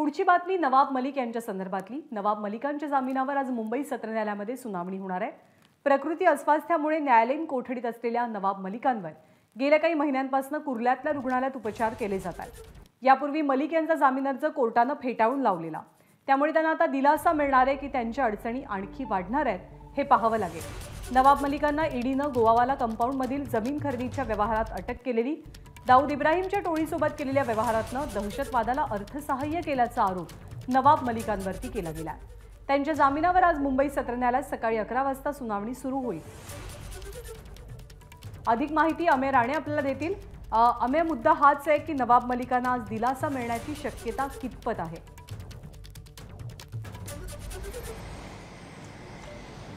पुढची बातमी नवाब मलिक यांच्या संदर्भातली नवाब मलिकांच्या जामिनावर आज मुंबई सत्र न्यायालयामध्ये सुनावणी होणार आहे प्रकृती अस्वास्थ्यामुळे न्यायालयीन कोठडीत असलेल्या नवाब मलिकांवर गेल्या काही महिन्यांपासून कुर्ल्यातल्या रुग्णालयात उपचार केले जातात यापूर्वी मलिक यांचा जामीन अर्ज कोर्टानं फेटाळून लावलेला त्यामुळे त्यांना आता दिलासा मिळणार आहे की त्यांच्या अडचणी आणखी वाढणार आहेत हे पाहावं लागेल नवाब मलिकांना ईडीनं गोवावाला कंपाऊंडमधील जमीन खरेदीच्या व्यवहारात अटक केलेली दाऊद इब्राहिमच्या टोळीसोबत केलेल्या व्यवहारातनं दहशतवादाला अर्थसहाय्य केल्याचा आरोप नवाब मलिकांवरती केला गेला त्यांच्या जामिनावर आज मुंबई सत्र न्यायालयात सकाळी अकरा वाजता सुनावणी सुरू होईल अधिक माहिती अमे राणे आपल्याला देतील अमे मुद्दा हाच आहे की नवाब मलिकांना आज दिलासा मिळण्याची शक्यता कितपत आहे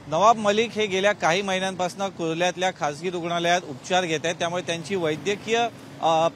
नवाब मलिक हे गेल्या काही महिन्यांपासून कुर्ल्यातल्या खासगी रुग्णालयात उपचार घेत आहेत त्यामुळे त्यांची वैद्यकीय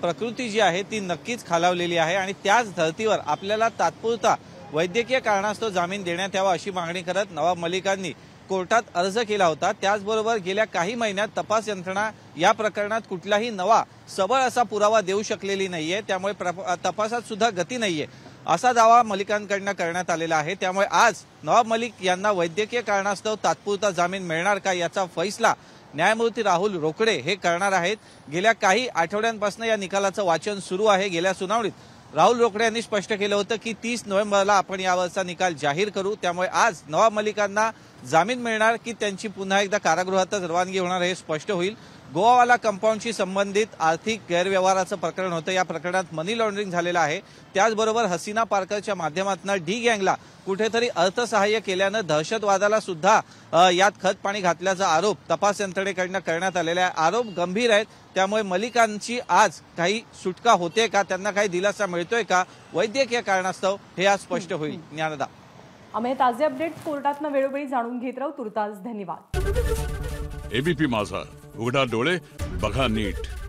प्रकृती जी आहे ती नक्कीच खालावलेली आहे आणि त्याच धर्तीवर आपल्याला तात्पुरता वैद्यकीय कारणास्तव जामीन देण्यात यावा अशी मागणी करत नवाब मलिकांनी कोर्टात अर्ज केला होता त्याचबरोबर गेल्या काही महिन्यात तपास यंत्रणा या प्रकरणात कुठलाही नवा सबळ असा पुरावा देऊ शकलेली नाहीये त्यामुळे तपासात सुद्धा गती नाहीये असा दावा मलिकांकडनं करण्यात आलेला आहे त्यामुळे आज नवाब मलिक यांना वैद्यकीय कारणास्तव तात्पुरता जामीन मिळणार का याचा फैसला न्यायमूर्ती राहुल रोकडे हे करणार आहेत गेल्या काही आठवड्यांपासून या निकालाचं वाचन सुरू आहे गेल्या सुनावणीत राहुल रोकडे यांनी स्पष्ट केलं होतं की तीस नोव्हेंबरला आपण यावरचा निकाल जाहीर करू त्यामुळे आज नवाब मलिकांना जामीन मिळणार की त्यांची पुन्हा एकदा कारागृहातच रवानगी होणार हे स्पष्ट होईल गोवावाला कंपाऊंडशी संबंधित आर्थिक गैरव्यवहाराचं प्रकरण होतं या प्रकरणात मनी लॉन्ड्रिंग झालेलं आहे त्याचबरोबर हसीना पार्करच्या माध्यमातून डी गँगला कुठेतरी अर्थसहाय्य केल्यानं दहशतवादाला सुद्धा यात पाणी घातल्याचा आरोप तपास यंत्रणेकडनं करण्यात आलेला आहे आरोप गंभीर आहेत त्यामुळे मलिकांची आज काही सुटका होते का त्यांना काही दिलासा मिळतोय का वैद्यकीय कारणास्तव हे आज स्पष्ट होईल ज्ञानदा आम्ही ताजे अपडेट कोर्टातनं वेळोवेळी जाणून घेत राहू तुर्तास धन्यवाद एबीपी माझा उघडा डोळे बघा नीट